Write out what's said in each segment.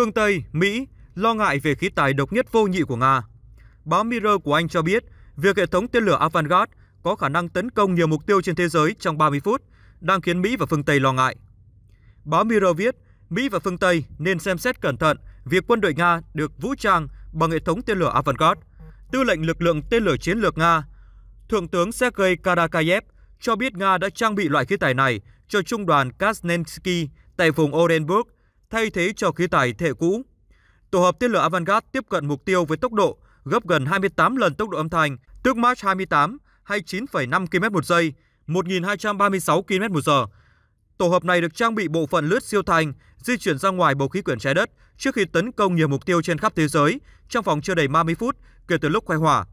Phương Tây, Mỹ lo ngại về khí tài độc nhất vô nhị của Nga. Báo Mirror của Anh cho biết, việc hệ thống tên lửa Avangard có khả năng tấn công nhiều mục tiêu trên thế giới trong 30 phút đang khiến Mỹ và phương Tây lo ngại. Báo Mirror viết, Mỹ và phương Tây nên xem xét cẩn thận việc quân đội Nga được vũ trang bằng hệ thống tên lửa Avangard. Tư lệnh lực lượng tên lửa chiến lược Nga, Thượng tướng Sergei Karakayev cho biết Nga đã trang bị loại khí tài này cho trung đoàn Kaznensky tại vùng Orenburg thay thế cho khí tài thế cũ. Tổ hợp tên lửa Avangard tiếp cận mục tiêu với tốc độ gấp gần 28 lần tốc độ âm thanh, tức Mach 28 hay 9,5 km một giây, 1.236 km một giờ. Tổ hợp này được trang bị bộ phận lướt siêu thanh di chuyển ra ngoài bầu khí quyển trái đất trước khi tấn công nhiều mục tiêu trên khắp thế giới trong vòng chưa đầy 30 phút kể từ lúc khai hỏa.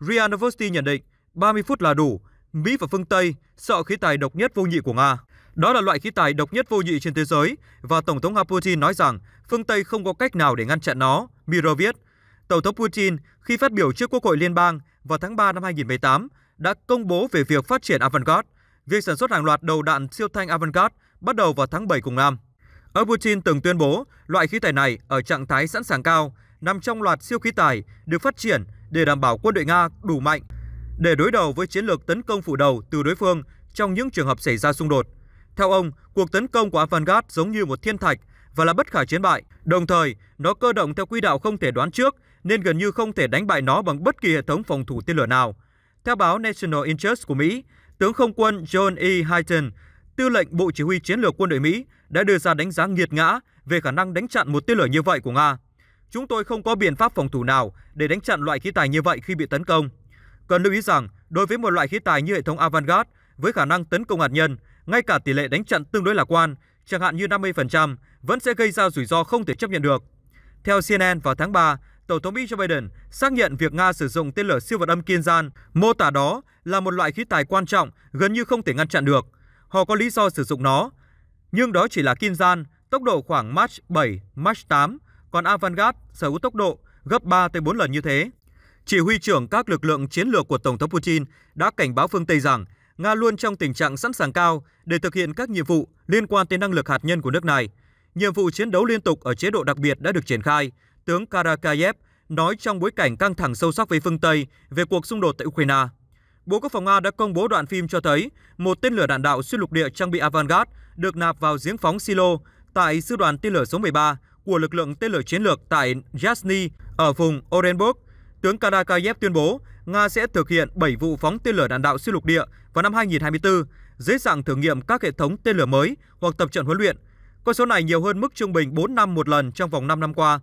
Ria nhận định 30 phút là đủ, Mỹ và phương Tây sợ khí tài độc nhất vô nhị của Nga. Đó là loại khí tài độc nhất vô nhị trên thế giới và Tổng thống nga Putin nói rằng phương Tây không có cách nào để ngăn chặn nó, Miro viết. Tổng thống Putin khi phát biểu trước Quốc hội Liên bang vào tháng 3 năm 2018 đã công bố về việc phát triển Avangard. Việc sản xuất hàng loạt đầu đạn siêu thanh Avangard bắt đầu vào tháng 7 cùng năm. Ông Putin từng tuyên bố loại khí tài này ở trạng thái sẵn sàng cao, nằm trong loạt siêu khí tài được phát triển để đảm bảo quân đội Nga đủ mạnh để đối đầu với chiến lược tấn công phủ đầu từ đối phương trong những trường hợp xảy ra xung đột. Theo ông, cuộc tấn công của Avangard giống như một thiên thạch và là bất khả chiến bại. Đồng thời, nó cơ động theo quy đạo không thể đoán trước nên gần như không thể đánh bại nó bằng bất kỳ hệ thống phòng thủ tên lửa nào. Theo báo National Interest của Mỹ, tướng không quân John E. Hyten, tư lệnh Bộ Chỉ huy Chiến lược Quân đội Mỹ, đã đưa ra đánh giá nghiệt ngã về khả năng đánh chặn một tên lửa như vậy của Nga. Chúng tôi không có biện pháp phòng thủ nào để đánh chặn loại khí tài như vậy khi bị tấn công. Cần lưu ý rằng, đối với một loại khí tài như hệ thống Avangard, với khả năng tấn công hạt nhân, ngay cả tỷ lệ đánh chặn tương đối lạc quan, chẳng hạn như 50%, vẫn sẽ gây ra rủi ro không thể chấp nhận được. Theo CNN vào tháng 3, Tổng thống Mỹ Joe Biden xác nhận việc Nga sử dụng tên lửa siêu vật âm Kinzhan, mô tả đó là một loại khí tài quan trọng gần như không thể ngăn chặn được. Họ có lý do sử dụng nó, nhưng đó chỉ là Kinzhan, tốc độ khoảng Mach 7, Mach 8, còn Avangard sở hữu tốc độ gấp 3 tới 4 lần như thế. Chỉ huy trưởng các lực lượng chiến lược của Tổng thống Putin đã cảnh báo phương Tây rằng Nga luôn trong tình trạng sẵn sàng cao để thực hiện các nhiệm vụ liên quan tới năng lực hạt nhân của nước này. Nhiệm vụ chiến đấu liên tục ở chế độ đặc biệt đã được triển khai, tướng Karakayev nói trong bối cảnh căng thẳng sâu sắc với phương Tây về cuộc xung đột tại Ukraine. Bộ Quốc phòng Nga đã công bố đoạn phim cho thấy một tên lửa đạn đạo xuyên lục địa trang bị Avangard được nạp vào giếng phóng silo tại sư đoàn tên lửa số 13 của lực lượng tên lửa chiến lược tại Yasny ở vùng Orenburg tướng Karakayev tuyên bố Nga sẽ thực hiện 7 vụ phóng tên lửa đạn đạo xuyên lục địa vào năm 2024 dưới dạng thử nghiệm các hệ thống tên lửa mới hoặc tập trận huấn luyện. Con số này nhiều hơn mức trung bình 4 năm một lần trong vòng 5 năm qua.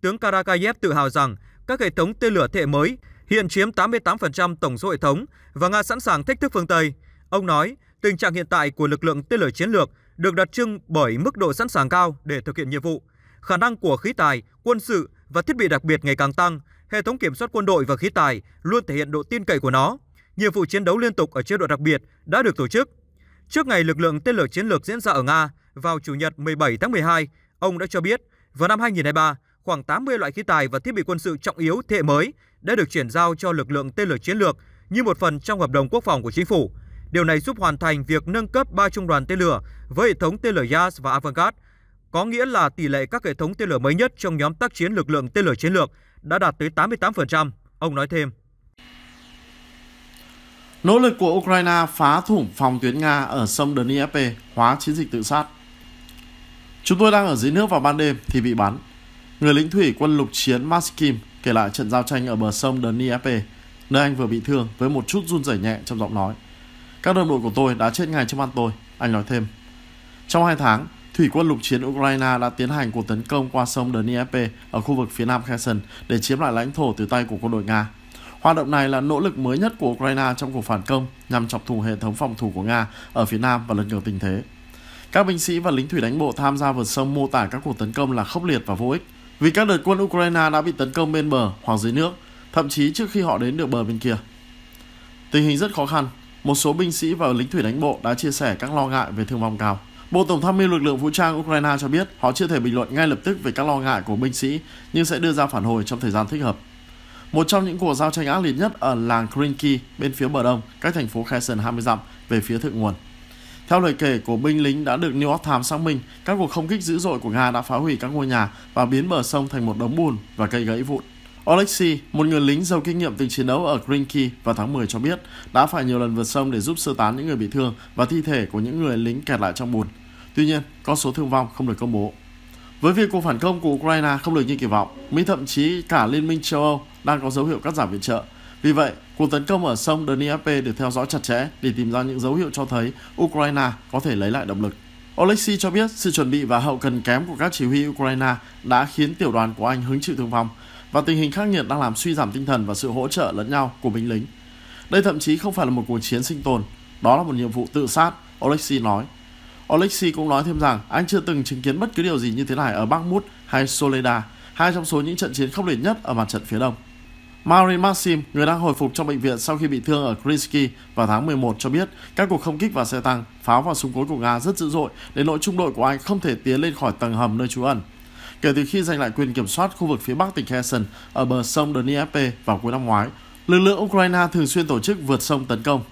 Tướng Karakayev tự hào rằng các hệ thống tên lửa thế hệ mới hiện chiếm 88% tổng số hệ thống và Nga sẵn sàng thách thức phương Tây. Ông nói, tình trạng hiện tại của lực lượng tên lửa chiến lược được đặc trưng bởi mức độ sẵn sàng cao để thực hiện nhiệm vụ. Khả năng của khí tài, quân sự và thiết bị đặc biệt ngày càng tăng, hệ thống kiểm soát quân đội và khí tài luôn thể hiện độ tin cậy của nó. Nhiệm vụ chiến đấu liên tục ở chế độ đặc biệt đã được tổ chức. Trước ngày lực lượng tên lửa chiến lược diễn ra ở Nga vào Chủ nhật 17 tháng 12, ông đã cho biết vào năm 2023, khoảng 80 loại khí tài và thiết bị quân sự trọng yếu thế hệ mới đã được chuyển giao cho lực lượng tên lửa chiến lược như một phần trong hợp đồng quốc phòng của chính phủ. Điều này giúp hoàn thành việc nâng cấp 3 trung đoàn tên lửa với hệ thống tên lửa Yas và Avangard, có nghĩa là tỷ lệ các hệ thống tên lửa mới nhất trong nhóm tác chiến lực lượng tên lửa chiến lược đã đạt tới 88%, ông nói thêm. Nỗ lực của Ukraine phá thủng phòng tuyến Nga ở sông Dnieper hóa chiến dịch tự sát. Chúng tôi đang ở dưới nước vào ban đêm thì bị bắn. Người lính thủy quân lục chiến Maskim kể lại trận giao tranh ở bờ sông Dnieper, nơi anh vừa bị thương với một chút run rẩy nhẹ trong giọng nói. Các đồng đội của tôi đã chết ngay trước mắt tôi, anh nói thêm. Trong hai tháng, Thủy quân lục chiến Ukraine đã tiến hành cuộc tấn công qua sông Dnieper ở khu vực phía nam Kherson để chiếm lại lãnh thổ từ tay của quân đội Nga. Hoạt động này là nỗ lực mới nhất của Ukraine trong cuộc phản công nhằm chọc thủng hệ thống phòng thủ của Nga ở phía nam và lật ngược tình thế. Các binh sĩ và lính thủy đánh bộ tham gia vượt sông mô tả các cuộc tấn công là khốc liệt và vô ích, vì các đợt quân Ukraine đã bị tấn công bên bờ hoặc dưới nước, thậm chí trước khi họ đến được bờ bên kia. Tình hình rất khó khăn, một số binh sĩ và lính thủy đánh bộ đã chia sẻ các lo ngại về thương vong cao. Bộ Tổng tham mưu lực lượng vũ trang Ukraine cho biết họ chưa thể bình luận ngay lập tức về các lo ngại của binh sĩ, nhưng sẽ đưa ra phản hồi trong thời gian thích hợp. Một trong những cuộc giao tranh ác liệt nhất ở làng Krinki bên phía bờ đông, cách thành phố Kherson 20 dặm về phía thượng nguồn. Theo lời kể của binh lính đã được New York Times xác minh, các cuộc không kích dữ dội của Nga đã phá hủy các ngôi nhà và biến bờ sông thành một đống bùn và cây gãy vụn. Oleksiy, một người lính giàu kinh nghiệm từng chiến đấu ở Krinki vào tháng 10 cho biết, đã phải nhiều lần vượt sông để giúp sơ tán những người bị thương và thi thể của những người lính kẹt lại trong bùn Tuy nhiên, con số thương vong không được công bố. Với việc cuộc phản công của Ukraine không được như kỳ vọng, Mỹ thậm chí cả Liên minh châu Âu đang có dấu hiệu cắt giảm viện trợ. Vì vậy, cuộc tấn công ở sông Dnieper được theo dõi chặt chẽ để tìm ra những dấu hiệu cho thấy Ukraine có thể lấy lại động lực. Oleksiy cho biết sự chuẩn bị và hậu cần kém của các chỉ huy Ukraine đã khiến tiểu đoàn của anh hứng chịu thương vong và tình hình khắc nghiệt đang làm suy giảm tinh thần và sự hỗ trợ lẫn nhau của binh lính. Đây thậm chí không phải là một cuộc chiến sinh tồn, đó là một nhiệm vụ tự sát, Oleksiy nói Alexi cũng nói thêm rằng anh chưa từng chứng kiến bất cứ điều gì như thế này ở Bakhmut hay Soledad, hai trong số những trận chiến khốc liệt nhất ở mặt trận phía đông. Marin Maxim, người đang hồi phục trong bệnh viện sau khi bị thương ở Krinsky vào tháng 11 cho biết các cuộc không kích và xe tăng, pháo và súng cối của Nga rất dữ dội đến nỗi trung đội của Anh không thể tiến lên khỏi tầng hầm nơi trú ẩn. Kể từ khi giành lại quyền kiểm soát khu vực phía bắc tỉnh Kherson ở bờ sông Dnieper vào cuối năm ngoái, lực lượng Ukraine thường xuyên tổ chức vượt sông tấn công.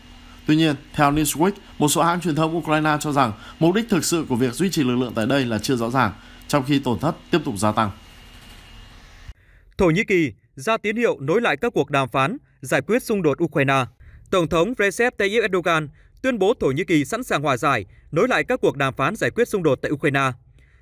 Tuy nhiên, theo Newsweek, một số hãng truyền thông Ukraine cho rằng mục đích thực sự của việc duy trì lực lượng tại đây là chưa rõ ràng, trong khi tổn thất tiếp tục gia tăng. Thổ Nhĩ Kỳ ra tín hiệu nối lại các cuộc đàm phán giải quyết xung đột Ukraine. Tổng thống Recep Tayyip Erdogan tuyên bố Thổ Nhĩ Kỳ sẵn sàng hòa giải, nối lại các cuộc đàm phán giải quyết xung đột tại Ukraine.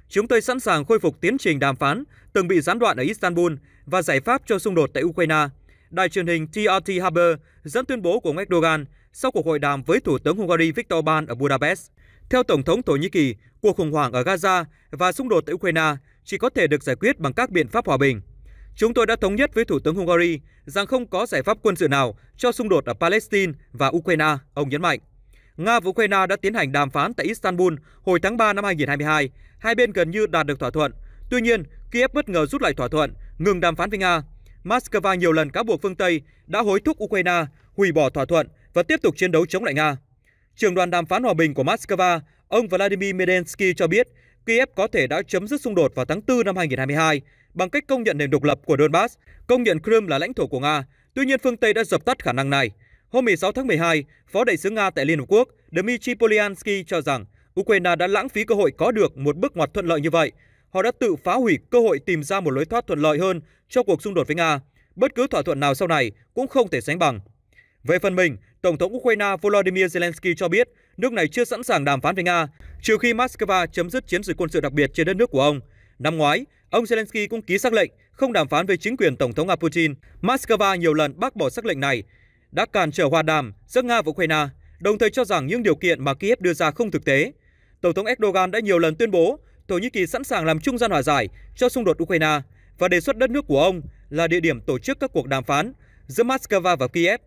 Chúng tôi sẵn sàng khôi phục tiến trình đàm phán từng bị gián đoạn ở Istanbul và giải pháp cho xung đột tại Ukraine. Đài truyền hình TRT Haber dẫn tuyên bố của ông Erdogan sau cuộc hội đàm với Thủ tướng Hungary Viktor Orbán ở Budapest. Theo Tổng thống Thổ Nhĩ Kỳ, cuộc khủng hoảng ở Gaza và xung đột tại Ukraine chỉ có thể được giải quyết bằng các biện pháp hòa bình. Chúng tôi đã thống nhất với Thủ tướng Hungary rằng không có giải pháp quân sự nào cho xung đột ở Palestine và Ukraine, ông nhấn mạnh. Nga và Ukraine đã tiến hành đàm phán tại Istanbul hồi tháng 3 năm 2022. Hai bên gần như đạt được thỏa thuận. Tuy nhiên, Kiev bất ngờ rút lại thỏa thuận, ngừng đàm phán với Nga. Moscow nhiều lần cáo buộc phương Tây đã hối thúc Ukraine hủy bỏ thỏa thuận và tiếp tục chiến đấu chống lại Nga. Trường đoàn đàm phán hòa bình của Moscow, ông Vladimir Medensky cho biết Kiev có thể đã chấm dứt xung đột vào tháng 4 năm 2022 bằng cách công nhận nền độc lập của Donbass, công nhận Crimea là lãnh thổ của Nga. Tuy nhiên, phương Tây đã dập tắt khả năng này. Hôm 16 tháng 12, Phó đại sứ Nga tại Liên Hợp Quốc Dmitry Polyansky cho rằng Ukraine đã lãng phí cơ hội có được một bước ngoặt thuận lợi như vậy. Họ đã tự phá hủy cơ hội tìm ra một lối thoát thuận lợi hơn cho cuộc xung đột với Nga. Bất cứ thỏa thuận nào sau này cũng không thể sánh bằng. Về phần mình, Tổng thống Ukraine Volodymyr Zelensky cho biết nước này chưa sẵn sàng đàm phán với Nga, trừ khi Moscow chấm dứt chiến dịch quân sự đặc biệt trên đất nước của ông. Năm ngoái, ông Zelensky cũng ký xác lệnh không đàm phán với chính quyền Tổng thống Nga Putin. Moscow nhiều lần bác bỏ xác lệnh này, đã cản trở hòa đàm giữa Nga và Ukraine, đồng thời cho rằng những điều kiện mà Kiev đưa ra không thực tế. Tổng thống Erdogan đã nhiều lần tuyên bố Thổ Nhĩ Kỳ sẵn sàng làm trung gian hòa giải cho xung đột Ukraine và đề xuất đất nước của ông là địa điểm tổ chức các cuộc đàm phán giữa Moscow và Kiev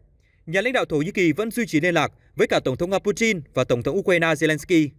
nhà lãnh đạo Thổ Nhĩ Kỳ vẫn duy trì liên lạc với cả Tổng thống nga Putin và Tổng thống Ukraine Zelensky.